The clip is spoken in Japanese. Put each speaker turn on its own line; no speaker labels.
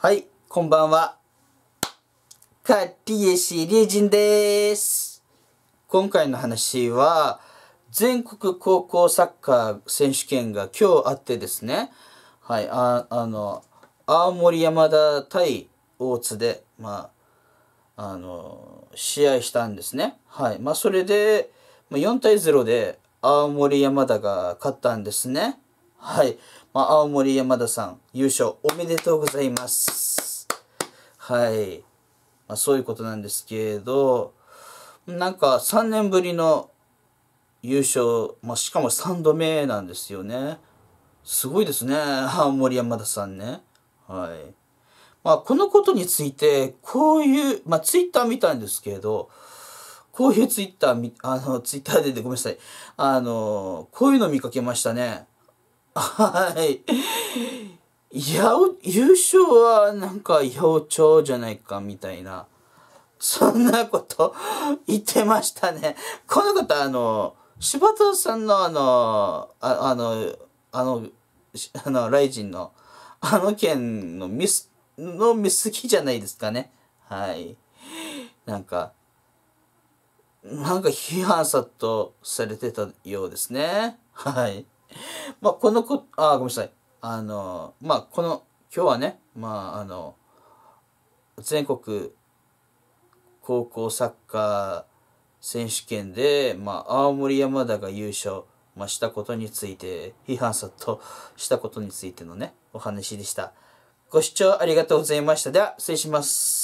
はい、こんばんは。かりえしりえジンです。今回の話は、全国高校サッカー選手権が今日あってですね、はい、ああの、青森山田対大津で、まあ、あの、試合したんですね。はい。まあ、それで、4対0で青森山田が勝ったんですね。はい。まあ、青森山田さん、優勝おめでとうございます。はい。まあ、そういうことなんですけれど、なんか3年ぶりの優勝、まあ、しかも3度目なんですよね。すごいですね。青森山田さんね。はい。まあ、このことについて、こういう、まあ、ツイッター見たんですけれど、こういうツイッター、あの、ツイッターでごめんなさい。あの、こういうの見かけましたね。はい。や優勝はなんか八百長じゃないかみたいな。そんなこと言ってましたね。この方、あの、柴田さんのあの、ああの、あの、あの、ライジンの、あの件のミス、のミスきじゃないですかね。はい。なんか、なんか批判殺到されてたようですね。はい。まあ、このこ、あ、ごめんなさい。あの、まあ、この、今日はね、まあ、あの、全国高校サッカー選手権で、まあ、青森山田が優勝、まあ、したことについて、批判さとしたことについてのね、お話でした。ご視聴ありがとうございました。では、失礼します。